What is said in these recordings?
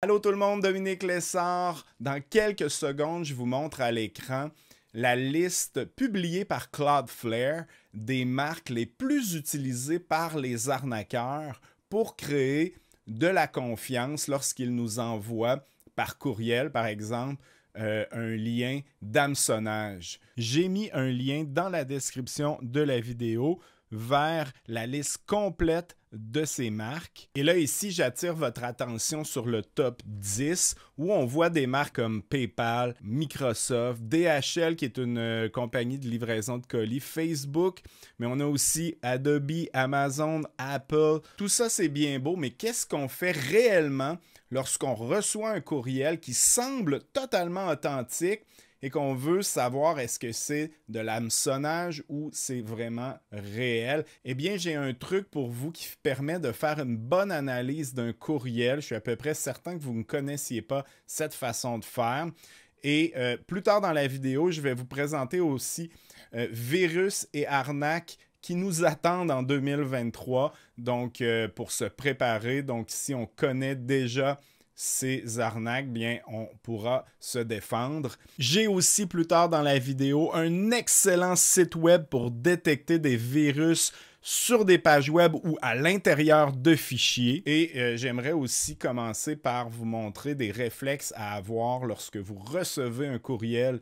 Allô tout le monde, Dominique Lessard. Dans quelques secondes, je vous montre à l'écran la liste publiée par Cloudflare des marques les plus utilisées par les arnaqueurs pour créer de la confiance lorsqu'ils nous envoient par courriel, par exemple, euh, un lien d'hameçonnage. J'ai mis un lien dans la description de la vidéo vers la liste complète de ces marques. Et là, ici, j'attire votre attention sur le top 10 où on voit des marques comme PayPal, Microsoft, DHL qui est une euh, compagnie de livraison de colis, Facebook, mais on a aussi Adobe, Amazon, Apple. Tout ça, c'est bien beau, mais qu'est-ce qu'on fait réellement lorsqu'on reçoit un courriel qui semble totalement authentique et qu'on veut savoir est-ce que c'est de l'hameçonnage ou c'est vraiment réel, eh bien j'ai un truc pour vous qui permet de faire une bonne analyse d'un courriel. Je suis à peu près certain que vous ne connaissiez pas cette façon de faire. Et euh, plus tard dans la vidéo, je vais vous présenter aussi euh, virus et arnaque qui nous attendent en 2023. Donc, euh, pour se préparer, donc si on connaît déjà ces arnaques, bien, on pourra se défendre. J'ai aussi plus tard dans la vidéo un excellent site web pour détecter des virus sur des pages web ou à l'intérieur de fichiers. Et euh, j'aimerais aussi commencer par vous montrer des réflexes à avoir lorsque vous recevez un courriel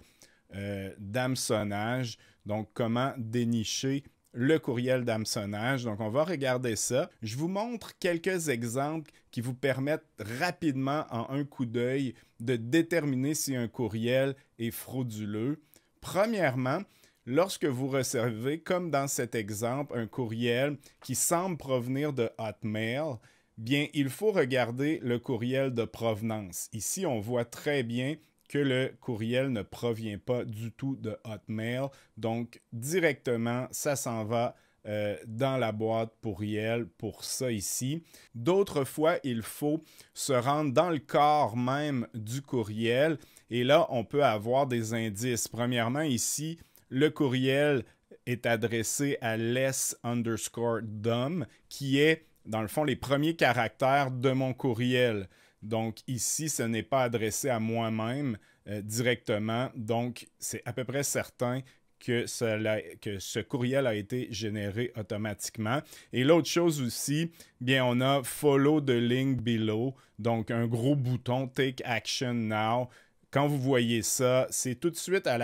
euh, d'hameçonnage. Donc, comment dénicher le courriel d'hameçonnage. Donc, on va regarder ça. Je vous montre quelques exemples qui vous permettent rapidement, en un coup d'œil, de déterminer si un courriel est frauduleux. Premièrement, lorsque vous recevez, comme dans cet exemple, un courriel qui semble provenir de Hotmail, bien, il faut regarder le courriel de provenance. Ici, on voit très bien que le courriel ne provient pas du tout de Hotmail. Donc, directement, ça s'en va euh, dans la boîte pourriel pour ça ici. D'autres fois, il faut se rendre dans le corps même du courriel et là, on peut avoir des indices. Premièrement, ici, le courriel est adressé à less underscore dumb, qui est dans le fond les premiers caractères de mon courriel. Donc ici, ce n'est pas adressé à moi-même euh, directement. Donc c'est à peu près certain que, ce courriel a été généré automatiquement. Et l'autre chose aussi, bien, on a follow the link below, donc un gros bouton take action now. Quand vous voyez ça, c'est tout de suite à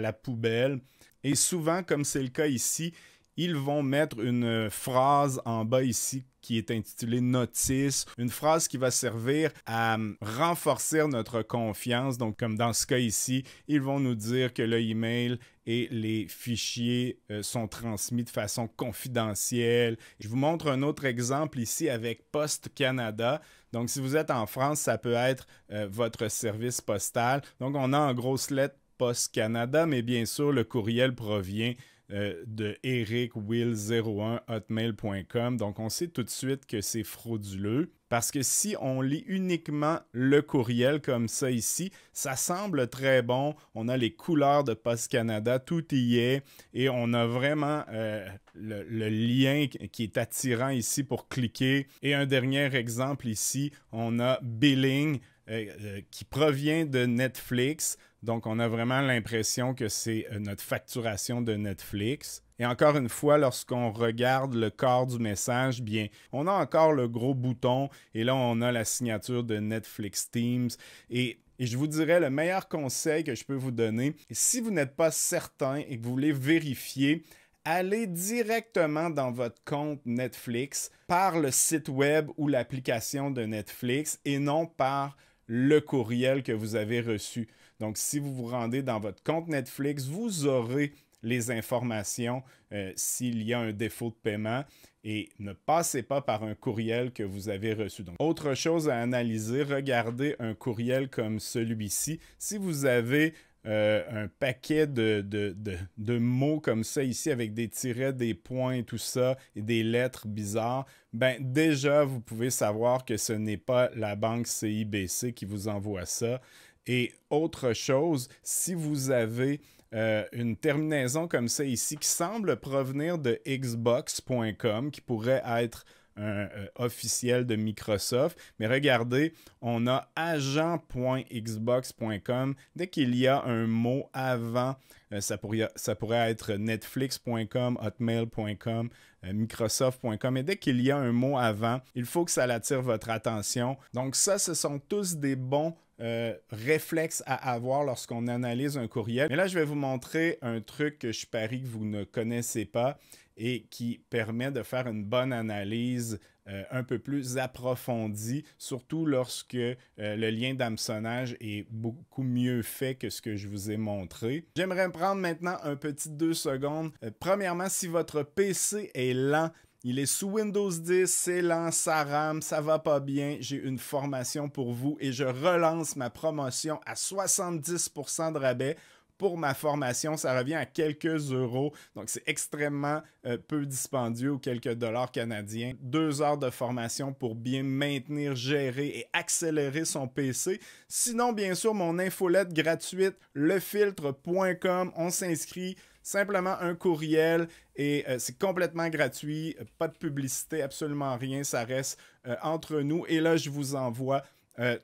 la poubelle. Et souvent, comme c'est le cas ici, ils vont mettre une euh, phrase en bas ici qui est intitulée Notice, une phrase qui va servir à euh, renforcer notre confiance. Donc, comme dans ce cas ici, ils vont nous dire que le email et les fichiers euh, sont transmis de façon confidentielle. Je vous montre un autre exemple ici avec Post Canada. Donc, si vous êtes en France, ça peut être votre service postal. Donc, on a en grosse lettre Post Canada, mais bien sûr, le courriel provient euh, de ericwill01hotmail.com. Donc, on sait tout de suite que c'est frauduleux. Parce que si on lit uniquement le courriel comme ça ici, ça semble très bon. On a les couleurs de Post Canada, tout y est. Et on a vraiment euh, le, lien qui est attirant ici pour cliquer. Et un dernier exemple ici, on a Billing euh, qui provient de Netflix. Donc, on a vraiment l'impression que c'est euh, notre facturation de Netflix. Et encore une fois, lorsqu'on regarde le corps du message, bien, on a encore le gros bouton et là, on a la signature de Netflix Teams. Et, je vous dirais, le meilleur conseil que je peux vous donner, si vous n'êtes pas certain et que vous voulez vérifier, allez directement dans votre compte Netflix par le site web ou l'application de Netflix et non par le courriel que vous avez reçu. Donc, si vous vous rendez dans votre compte Netflix, vous aurez les informations euh, s'il y a un défaut de paiement et ne passez pas par un courriel que vous avez reçu. Donc, autre chose à analyser, regardez un courriel comme celui-ci. Si vous avez euh, un paquet de, mots comme ça ici avec des tirets, des points, tout ça, et des lettres bizarres, ben déjà vous pouvez savoir que ce n'est pas la banque CIBC qui vous envoie ça. Et autre chose, si vous avez euh, une terminaison comme ça ici qui semble provenir de xbox.com, qui pourrait être euh, officiel de Microsoft. Mais regardez, on a agent.xbox.com. Dès qu'il y a un mot avant euh, ça, pourrait, être netflix.com, hotmail.com, euh, microsoft.com. Et dès qu'il y a un mot avant, il faut que ça l'attire votre attention. Donc ça, ce sont tous des bons euh, réflexes à avoir lorsqu'on analyse un courriel. Mais là, je vais vous montrer un truc que je parie que vous ne connaissez pas et qui permet de faire une bonne analyse euh, un peu plus approfondi, surtout lorsque euh, le lien d'hameçonnage est beaucoup mieux fait que ce que je vous ai montré. J'aimerais prendre maintenant un petit deux secondes. Euh, premièrement, si votre PC est lent, il est sous Windows 10, c'est lent, ça rame, ça va pas bien. J'ai une formation pour vous et je relance ma promotion à 70% de rabais pour ma formation. Ça revient à quelques euros. Donc, c'est extrêmement euh, peu dispendieux ou quelques dollars canadiens. Deux heures de formation pour bien maintenir, gérer et accélérer son PC. Sinon, bien sûr, mon infolette gratuite, lefiltre.com. On s'inscrit simplement un courriel et euh, c'est complètement gratuit. Pas de publicité, absolument rien. Ça reste euh, entre nous. Et là, je vous envoie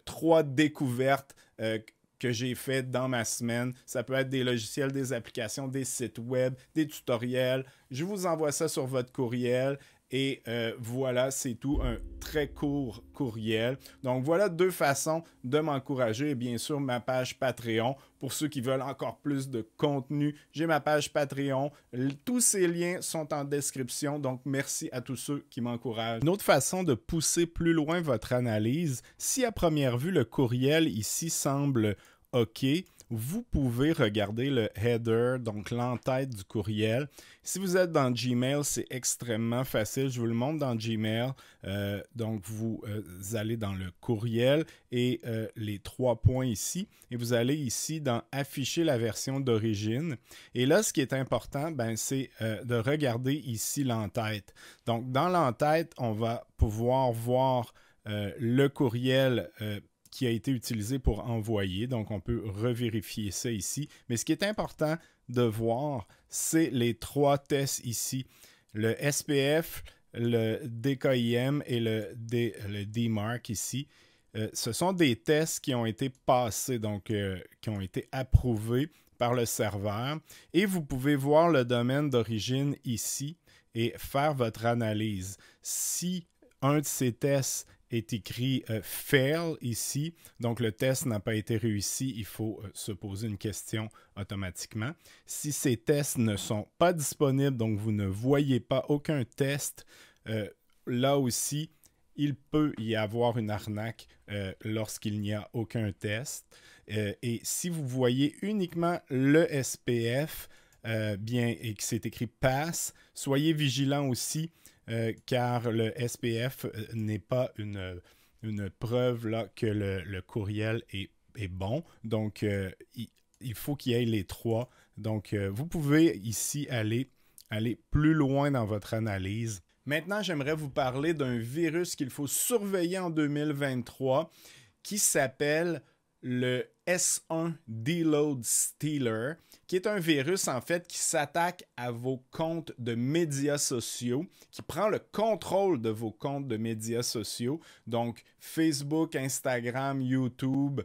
trois découvertes que j'ai fait dans ma semaine. Ça peut être des logiciels, des applications, des sites web, des tutoriels. Je vous envoie ça sur votre courriel. Et euh, voilà, c'est tout, un très court courriel. Donc voilà deux façons de m'encourager. Et bien sûr, ma page Patreon. Pour ceux qui veulent encore plus de contenu, j'ai ma page Patreon. Tous ces liens sont en description. Donc merci à tous ceux qui m'encouragent. Une autre façon de pousser plus loin votre analyse, si à première vue le courriel ici semble OK, vous pouvez regarder le header, donc l'entête du courriel. Si vous êtes dans Gmail, c'est extrêmement facile. Je vous le montre dans Gmail. Euh, donc, vous, euh, allez dans le courriel et euh, les trois points ici. Et vous allez ici dans Afficher la version d'origine. Et là, ce qui est important, ben, c'est de regarder ici l'entête. Donc, dans l'entête, on va pouvoir voir le courriel qui a été utilisé pour envoyer. Donc, on peut revérifier ça ici. Mais ce qui est important de voir, c'est les trois tests ici. Le SPF, le DKIM et le, le DMARC ici. Euh, ce sont des tests qui ont été passés, donc euh, qui ont été approuvés par le serveur. Et vous pouvez voir le domaine d'origine ici et faire votre analyse. Si un de ces tests est écrit euh, fail ici. Donc le test n'a pas été réussi, il faut euh, se poser une question automatiquement. Si ces tests ne sont pas disponibles, donc vous ne voyez pas aucun test, euh, là aussi, il peut y avoir une arnaque lorsqu'il n'y a aucun test. et si vous voyez uniquement le SPF, bien, et que c'est écrit pass, soyez vigilant aussi euh, car le SPF euh, n'est pas une, preuve là, que le, courriel est, bon. Donc, euh, il, faut qu'il y ait les trois. Donc, vous pouvez ici aller, aller plus loin dans votre analyse. Maintenant, j'aimerais vous parler d'un virus qu'il faut surveiller en 2023 qui s'appelle le S1 Deload Stealer, qui est un virus en fait qui s'attaque à vos comptes de médias sociaux, qui prend le contrôle de vos comptes de médias sociaux, donc Facebook, Instagram, YouTube.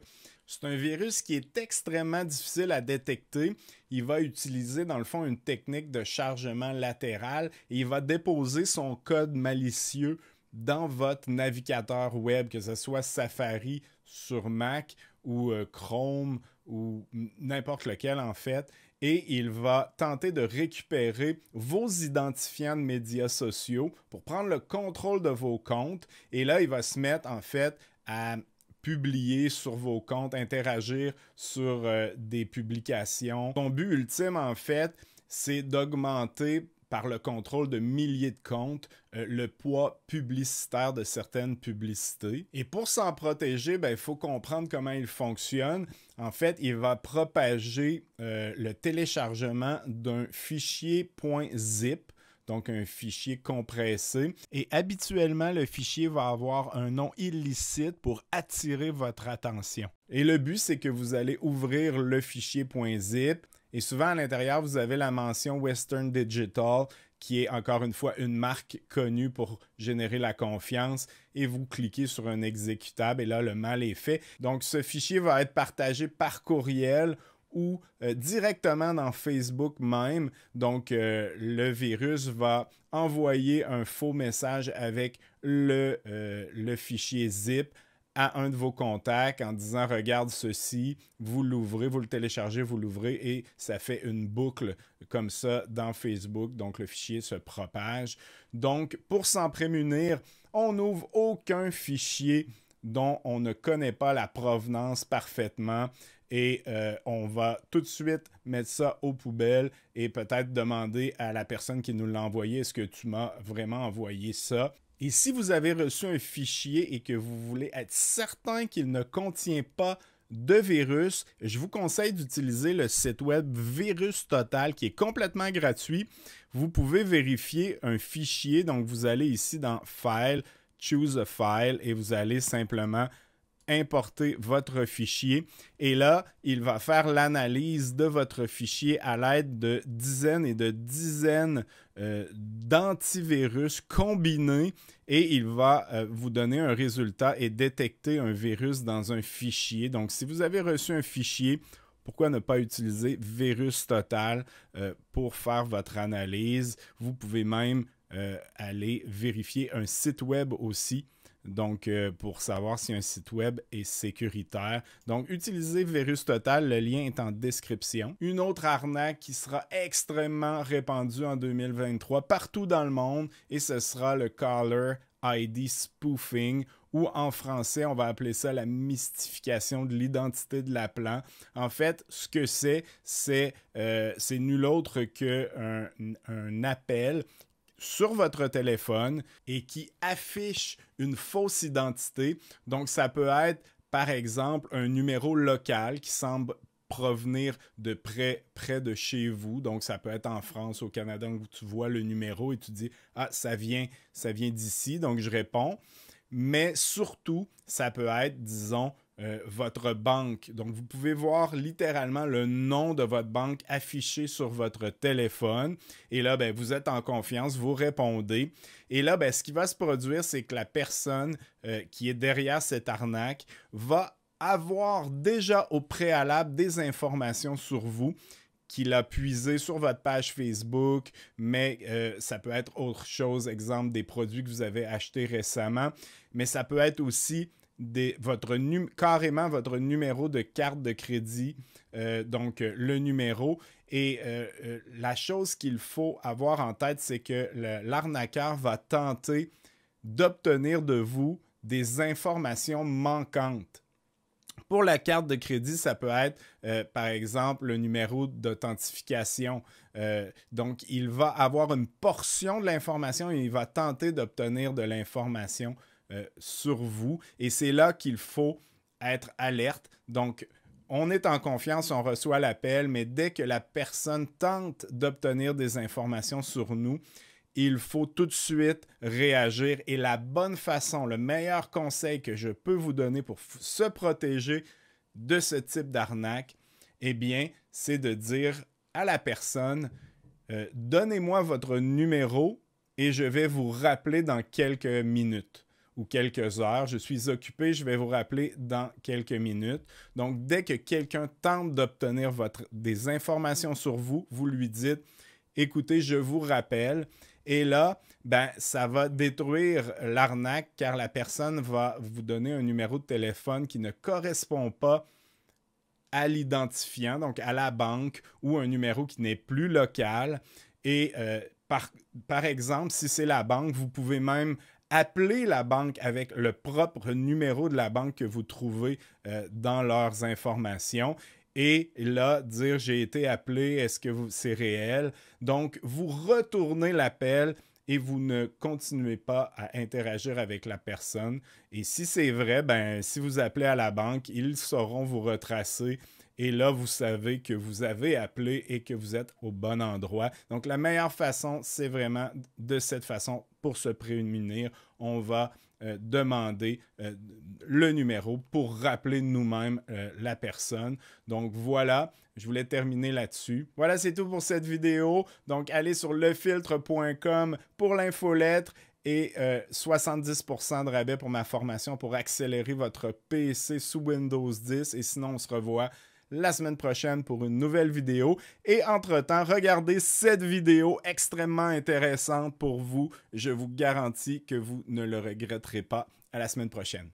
C'est un virus qui est extrêmement difficile à détecter. Il va utiliser dans le fond une technique de chargement latéral et il va déposer son code malicieux dans votre navigateur web, que ce soit Safari sur Mac ou euh, Chrome ou n'importe lequel en fait, et il va tenter de récupérer vos identifiants de médias sociaux pour prendre le contrôle de vos comptes. Et là, il va se mettre en fait à publier sur vos comptes, interagir sur euh, des publications. Son but ultime en fait, c'est d'augmenter par le contrôle de milliers de comptes, euh, le poids publicitaire de certaines publicités. Et pour s'en protéger, ben, il faut comprendre comment il fonctionne. En fait, il va propager euh, le téléchargement d'un fichier .zip donc un fichier compressé. Et habituellement, le fichier va avoir un nom illicite pour attirer votre attention. Et le but, c'est que vous allez ouvrir le fichier .zip, et souvent, à l'intérieur, vous avez la mention Western Digital, qui est encore une fois une marque connue pour générer la confiance. Et vous cliquez sur un exécutable et là, le mal est fait. Donc, ce fichier va être partagé par courriel ou euh, directement dans Facebook même. Donc, euh, le virus va envoyer un faux message avec le euh, fichier zip à un de vos contacts en disant regarde ceci, vous l'ouvrez, vous le téléchargez, vous l'ouvrez et ça fait une boucle comme ça dans Facebook. Donc le fichier se propage. Donc pour s'en prémunir, on n'ouvre aucun fichier dont on ne connaît pas la provenance parfaitement et euh, on va tout de suite mettre ça aux poubelles et peut-être demander à la personne qui nous l'a envoyé est-ce que tu m'as vraiment envoyé ça et si vous avez reçu un fichier et que vous voulez être certain qu'il ne contient pas de virus, je vous conseille d'utiliser le site web Virus Total qui est complètement gratuit. Vous pouvez vérifier un fichier. Donc, vous allez ici dans File, Choose a File et vous allez simplement importer votre fichier. Et là, il va faire l'analyse de votre fichier à l'aide de dizaines et de dizaines euh, d'antivirus combinés et il va euh, vous donner un résultat et détecter un virus dans un fichier. Donc, si vous avez reçu un fichier, pourquoi ne pas utiliser Virus Total euh, pour faire votre analyse? Vous pouvez même aller vérifier un site web aussi donc euh, pour savoir si un site web est sécuritaire. Donc utilisez Virus Total, le lien est en description. Une autre arnaque qui sera extrêmement répandue en 2023 partout dans le monde et ce sera le caller ID spoofing ou en français, on va appeler ça la mystification de l'identité de l'appelant. En fait, ce que c'est, c'est euh, nul autre qu'un un appel sur votre téléphone et qui affiche une fausse identité. Donc, ça peut être, par exemple, un numéro local qui semble provenir de près, près de chez vous. Donc, ça peut être en France, au Canada, où tu vois le numéro et tu dis Ah, ça vient, ça vient d'ici, donc je réponds. Mais surtout, ça peut être, disons, euh, votre banque. Donc, vous pouvez voir littéralement le nom de votre banque affiché sur votre téléphone. Et là, ben, vous êtes en confiance, vous répondez. Et là, ben, ce qui va se produire, c'est que la personne euh, qui est derrière cette arnaque va avoir déjà au préalable des informations sur vous qu'il a puisé sur votre page Facebook, mais euh, ça peut être autre chose, exemple des produits que vous avez achetés récemment, mais ça peut être aussi votre carrément votre numéro de carte de crédit, euh, donc euh, le numéro. Et euh, la chose qu'il faut avoir en tête, c'est que l'arnaqueur va tenter d'obtenir de vous des informations manquantes. Pour la carte de crédit, ça peut être, par exemple, le numéro d'authentification. donc, il va avoir une portion de l'information et il va tenter d'obtenir de l'information euh, sur vous. Et c'est là qu'il faut être alerte. Donc, on est en confiance, on reçoit l'appel, mais dès que la personne tente d'obtenir des informations sur nous, il faut tout de suite réagir. Et la bonne façon, le meilleur conseil que je peux vous donner pour se protéger de ce type d'arnaque, eh bien, c'est de dire à la personne, euh, donnez-moi votre numéro et je vais vous rappeler dans quelques minutes ou quelques heures. Je suis occupé, je vais vous rappeler dans quelques minutes. Donc, dès que quelqu'un tente d'obtenir votre des informations sur vous, vous lui dites, écoutez, je vous rappelle. Et là, ben, ça va détruire l'arnaque car la personne va vous donner un numéro de téléphone qui ne correspond pas à l'identifiant, donc à la banque, ou un numéro qui n'est plus local. Et euh, par, par, exemple, si c'est la banque, vous pouvez même appelez la banque avec le propre numéro de la banque que vous trouvez euh, dans leurs informations et là dire j'ai été appelé, est-ce que c'est réel. Donc vous retournez l'appel et vous ne continuez pas à interagir avec la personne. Et si c'est vrai, ben si vous appelez à la banque, ils sauront vous retracer et là, vous savez que vous avez appelé et que vous êtes au bon endroit. Donc, la meilleure façon, c'est vraiment de cette façon pour se prémunir. On va euh, demander euh, le numéro pour rappeler nous-mêmes euh, la personne. Donc voilà, je voulais terminer là-dessus. Voilà, c'est tout pour cette vidéo. Donc allez sur lefiltre.com pour l'infolettre et 70% de rabais pour ma formation pour accélérer votre PC sous Windows 10. Et sinon, on se revoit la semaine prochaine pour une nouvelle vidéo. Et entre-temps, regardez cette vidéo extrêmement intéressante pour vous. Je vous garantis que vous ne le regretterez pas. À la semaine prochaine.